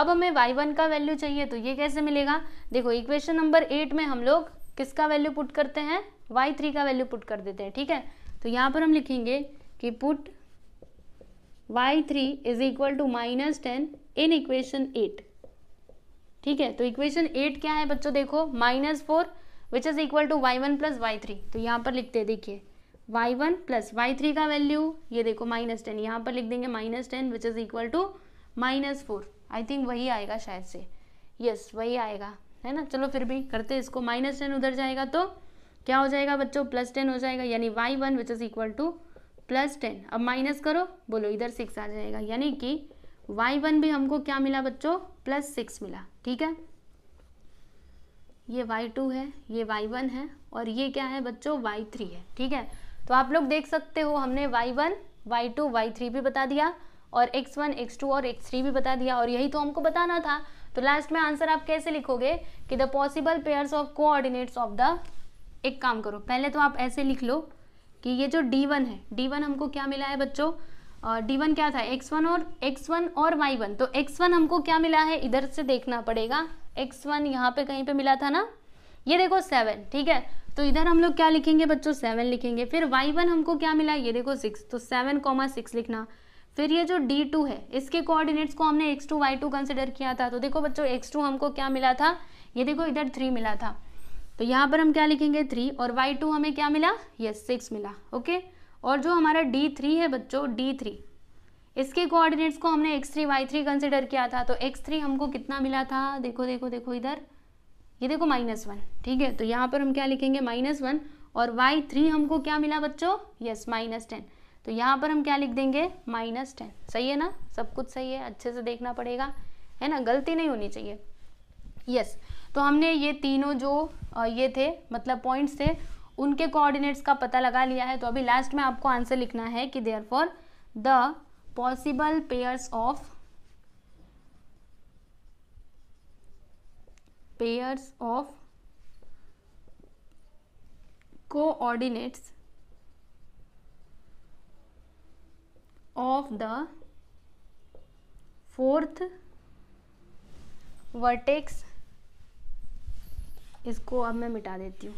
अब हमें y1 का वैल्यू चाहिए तो ये कैसे मिलेगा देखो इक्वेशन नंबर एट में हम लोग किसका वैल्यू पुट करते हैं y3 का वैल्यू पुट कर देते हैं ठीक है तो यहाँ पर हम लिखेंगे कि put y3 three is equal to minus ten in equation eight ठीक है तो इक्वेशन एट क्या है बच्चों देखो minus four which is equal to y one plus y three तो यहाँ पर लिखते हैं देखिए y one plus y three का वैल्यू ये देखो माइनस टेन यहाँ पर लिख देंगे minus ten which is equal to minus four I think वही आएगा शायद से यस yes, वही आएगा है ना चलो फिर भी करते इसको माइनस टेन उधर जाएगा तो क्या हो जाएगा बच्चों प्लस टेन हो जाएगा यानी y one which is equal to plus ten अब माइनस करो बोलो इधर सिक्स आ जाएगा यानी कि वाई वन भी हमको क्या मिला बच्चों प्लस सिक्स मिला ठीक है ये वाई टू है ये वाई वन है और ये क्या है बच्चों वाई थ्री है ठीक है तो आप लोग देख सकते हो हमने y one y two y three भी बता दिया और एक्स वन एक्स टू और एक्स थ्री भी बता दिया और यही तो हमको बताना था तो लास्ट में आंसर आप कैसे लिखोगे कि the possible pair of coordinates of the एक काम करो पहले तो आप ऐसे लिख लो कि ये जो डी वन है डी वन हमको क्या मिला है बच्चों डी वन क्या था एक्स वन और एक्स वन और वाई वन तो एक्स वन हमको क्या मिला है इधर से देखना पड़ेगा एक्स वन यहाँ पे कहीं पे मिला था ना ये देखो सेवन ठीक है तो इधर हम लोग क्या लिखेंगे बच्चों सेवन लिखेंगे फिर वाई वन हमको क्या मिला ये देखो सिक्स तो सेवन कॉमा सिक्स लिखना फिर ये जो डी टू है इसके कोऑर्डिनेट्स को हमने x two y two consider किया था तो देखो बच्चों एक्स टू हमको क्या मिला था ये देखो इधर थ्री मिला था तो यहाँ पर हम क्या लिखेंगे थ्री और वाई टू हमें क्या मिला यस सिक्स मिला ओके और जो हमारा डी थ्री है बच्चों डी थ्री इसके कोऑर्डिनेट्स को हमने x three y three consider किया था तो एक्स थ्री हमको कितना मिला था देखो देखो देखो इधर ये देखो माइनस वन ठीक है तो यहाँ पर हम क्या लिखेंगे माइनस वन और वाई थ्री हमको क्या मिला बच्चों यस माइनस टेन तो यहाँ पर हम क्या लिख देंगे माइनस टेन सही है ना सब कुछ सही है अच्छे से देखना पड़ेगा है ना गलती नहीं होनी चाहिए यस तो हमने ये तीनों जो ये थे मतलब पॉइंट्स थे उनके कोऑर्डिनेट्स का पता लगा लिया है तो अभी लास्ट में आपको आंसर लिखना है कि therefore the possible pairs of pairs of coordinates of the fourth vertex इसको अब मैं मिटा देती हूँ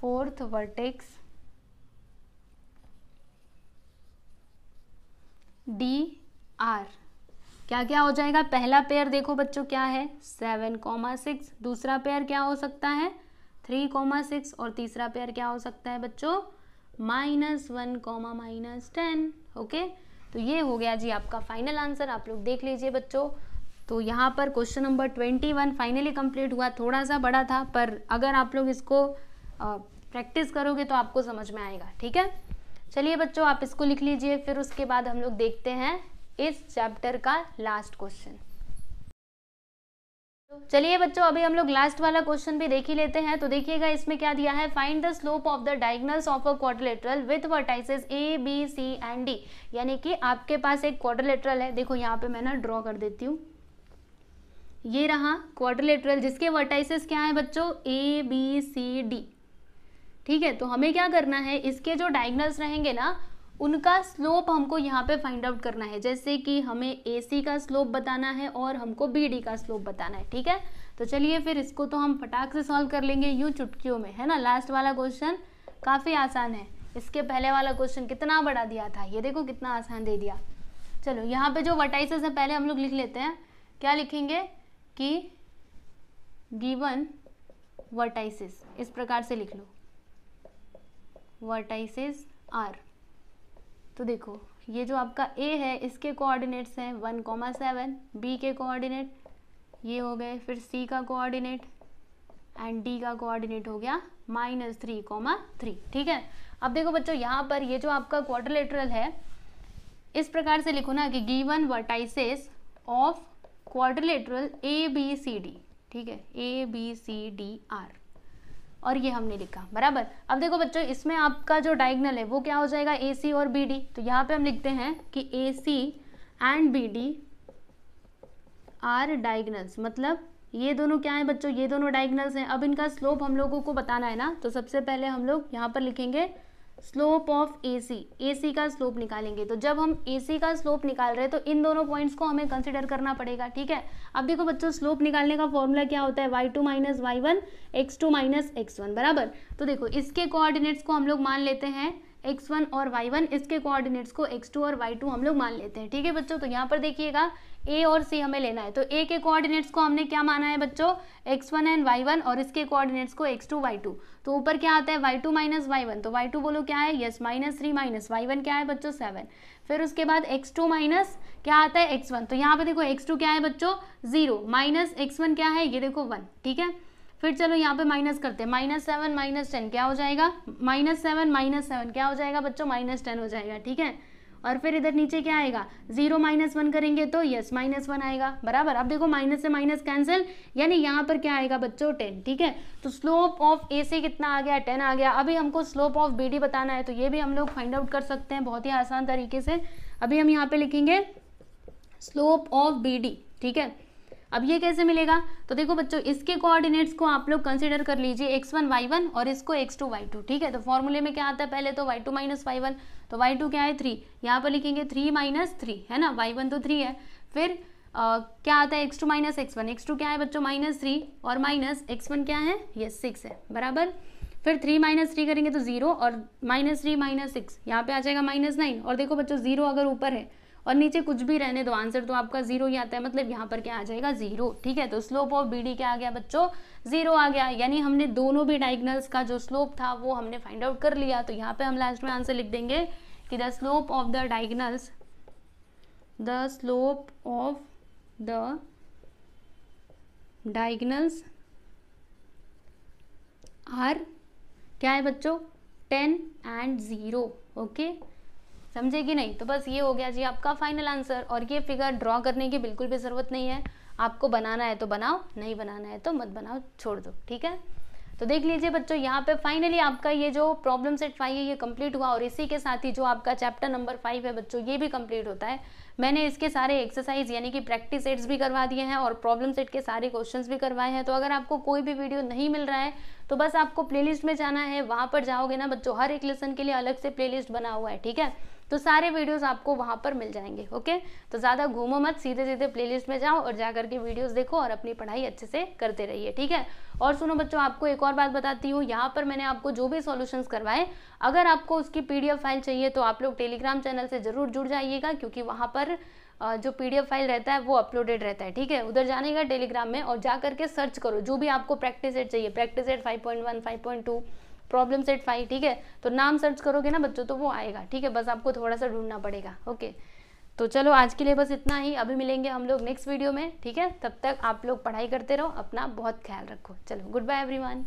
फोर्थ वर्टेक्स डी आर क्या क्या हो जाएगा पहला पेयर देखो बच्चों क्या है सेवन कॉमा सिक्स दूसरा पेयर क्या हो सकता है थ्री कॉमा सिक्स और तीसरा पेयर क्या हो सकता है बच्चों minus one comma minus ten okay तो ये हो गया जी आपका फाइनल आंसर आप लोग देख लीजिए बच्चों तो यहाँ पर question number twenty one finally complete हुआ थोड़ा सा बड़ा था पर अगर आप लोग इसको प्रैक्टिस करोगे तो आपको समझ में आएगा ठीक है चलिए बच्चों आप इसको लिख लीजिए फिर उसके बाद हम लोग देखते हैं इस चैप्टर का लास्ट क्वेश्चन चलिए बच्चों अभी हम लोग लास्ट वाला क्वेश्चन भी देख ही लेते हैं तो देखिएगा इसमें क्या दिया है find the slope of the diagonals of a quadrilateral with vertices A B C and D यानी कि आपके पास एक क्वाड्रिलेटरल है देखो यहाँ पे मैं ना ड्रॉ कर देती हूँ ये रहा क्वाड्रिलेटरल जिसके वर्टाइसेस क्या है बच्चों ए बी सी डी ठीक है तो हमें क्या करना है इसके जो डायगनल्स रहेंगे ना उनका स्लोप हमको यहाँ पे फाइंड आउट करना है जैसे कि हमें ए सी का स्लोप बताना है और हमको बी डी का स्लोप बताना है ठीक है तो चलिए फिर इसको तो हम फटाक से सॉल्व कर लेंगे यूँ चुटकियों में है ना लास्ट वाला क्वेश्चन काफ़ी आसान है इसके पहले वाला क्वेश्चन कितना बड़ा दिया था ये देखो कितना आसान दे दिया चलो यहाँ पे जो वटाइसेस है पहले हम लोग लिख लेते हैं क्या लिखेंगे कि गिवन वर्टाइसिस इस प्रकार से लिख लो वर्टाइसेस आर तो देखो ये जो आपका ए है इसके कोऑर्डिनेट्स हैं वन कॉमा सेवन बी के कोऑर्डिनेट ये हो गए फिर सी का कोऑर्डिनेट एंड डी का कोऑर्डिनेट हो गया माइनस थ्री कॉमा थ्री ठीक है अब देखो बच्चों यहाँ पर ये जो आपका क्वाड्रिलेटरल है इस प्रकार से लिखो ना कि given vertices of quadrilateral A B C D ठीक है A B C D are और ये हमने लिखा बराबर अब देखो बच्चों इसमें आपका जो डायगनल है वो क्या हो जाएगा ए सी और बी डी तो यहाँ पे हम लिखते हैं कि A C and B D are diagonals मतलब ये दोनों क्या है बच्चों ये दोनों डायगनल्स हैं अब इनका स्लोप हम लोगों को बताना है ना तो सबसे पहले हम लोग यहाँ पर लिखेंगे स्लोप ऑफ ए सी ए सी का स्लोप निकालेंगे तो जब हम ए सी का स्लोप निकाल रहे हैं तो इन दोनों पॉइंट्स को हमें कंसिडर करना पड़ेगा ठीक है अब देखो बच्चों स्लोप निकालने का फॉर्मूला क्या होता है y two minus y one x two minus x one बराबर तो देखो इसके कोऑर्डिनेट्स को हम लोग मान लेते हैं एक्स वन और वाई वन इसके कोऑर्डिनेट्स को एक्स टू और वाई टू हम लोग मान लेते हैं ठीक है बच्चों तो यहाँ पर देखिएगा ए और सी हमें लेना है तो ए के कोऑर्डिनेट्स को हमने क्या माना है बच्चों x one and y one और इसके कोऑर्डिनेट्स को एक्स टू वाई टू तो ऊपर क्या आता है y two minus y one तो वाई टू बोलो क्या है yes minus three minus y one क्या है बच्चों सेवन फिर उसके बाद एक्स टू माइनस क्या आता है एक्स वन तो यहाँ पे देखो एक्स टू क्या है बच्चों जीरो माइनस एक्स वन क्या है ये देखो वन ठीक है फिर चलो यहाँ पे माइनस करते हैं माइनस सेवन माइनस टेन क्या हो जाएगा माइनस सेवन माइनस सेवन क्या हो जाएगा बच्चों माइनस टेन हो जाएगा ठीक है और फिर इधर नीचे क्या आएगा जीरो माइनस वन करेंगे तो यस माइनस वन आएगा बराबर अब देखो माइनस से माइनस कैंसिल यानी यहाँ पर क्या आएगा बच्चों टेन ठीक है तो स्लोप ऑफ ए से कितना आ गया टेन आ गया अभी हमको स्लोप ऑफ बी डी बताना है तो ये भी हम लोग फाइंड आउट कर सकते हैं बहुत ही आसान तरीके से अभी हम यहाँ पे लिखेंगे स्लोप ऑफ बी डी ठीक है अब ये कैसे मिलेगा तो देखो बच्चों इसके कोऑर्डिनेट्स को आप लोग कंसिडर कर लीजिए x1 y1 और इसको x2 y2 ठीक है तो फॉर्मूले में क्या आता है पहले तो y2 टू माइनस वाई तो वाई टू क्या है थ्री यहाँ पर लिखेंगे थ्री माइनस थ्री है ना वाई वन तो थ्री है फिर आ, क्या आता है x two minus x one x two क्या है बच्चों माइनस थ्री और माइनस एक्स वन क्या है ये सिक्स है बराबर फिर थ्री माइनस थ्री करेंगे तो जीरो और माइनस थ्री माइनस सिक्स यहाँ पे आ जाएगा माइनस नाइन और देखो बच्चों जीरो अगर ऊपर है और नीचे कुछ भी रहने दो आंसर तो आपका जीरो ही आता है मतलब यहाँ पर क्या आ जाएगा जीरो ठीक है तो स्लोप ऑफ बी डी क्या आ गया बच्चों जीरो आ गया यानी हमने दोनों भी डाइगनल्स का जो स्लोप था वो हमने फाइंड आउट कर लिया तो यहाँ पे हम लास्ट में आंसर लिख देंगे कि the slope of the diagonals the slope of the diagonals are क्या है बच्चों टेन एंड ज़ीरो ओके समझे कि नहीं तो बस ये हो गया जी आपका फाइनल आंसर और ये फिगर ड्रॉ करने की बिल्कुल भी ज़रूरत नहीं है आपको बनाना है तो बनाओ नहीं बनाना है तो मत बनाओ छोड़ दो ठीक है तो देख लीजिए बच्चों यहाँ पे फाइनली आपका ये जो प्रॉब्लम सेट फाइव है ये कंप्लीट हुआ और इसी के साथ ही जो आपका चैप्टर नंबर फाइव है बच्चों ये भी कंप्लीट होता है मैंने इसके सारे एक्सरसाइज यानी कि प्रैक्टिस सेट्स भी करवा दिए हैं और प्रॉब्लम सेट के सारे क्वेश्चंस भी करवाए हैं तो अगर आपको कोई भी वीडियो नहीं मिल रहा है तो बस आपको प्ले में जाना है वहाँ पर जाओगे ना बच्चों हर एक लेसन के लिए अलग से प्ले बना हुआ है ठीक है तो सारे वीडियोस आपको वहाँ पर मिल जाएंगे ओके तो ज़्यादा घूमो मत सीधे सीधे प्लेलिस्ट में जाओ और जा करके वीडियोस देखो और अपनी पढ़ाई अच्छे से करते रहिए ठीक है और सुनो बच्चों आपको एक और बात बताती हूँ यहाँ पर मैंने आपको जो भी सॉल्यूशंस करवाए अगर आपको उसकी पीडीएफ फाइल चाहिए तो आप लोग टेलीग्राम चैनल से ज़रूर जुड़ जाइएगा क्योंकि वहाँ पर जो पीडीएफ फाइल रहता है वो अपलोडेड रहता है ठीक है उधर जाने का टेलीग्राम में और जा करके सर्च करो जो भी आपको प्रैक्टिस एड चाहिए practice aid five point problem set five ठीक है तो नाम सर्च करोगे ना बच्चों तो वो आएगा ठीक है बस आपको थोड़ा सा ढूंढना पड़ेगा ओके तो चलो आज के लिए बस इतना ही अभी मिलेंगे हम लोग नेक्स्ट वीडियो में ठीक है तब तक आप लोग पढ़ाई करते रहो अपना बहुत ख्याल रखो चलो गुड बाय एवरीवन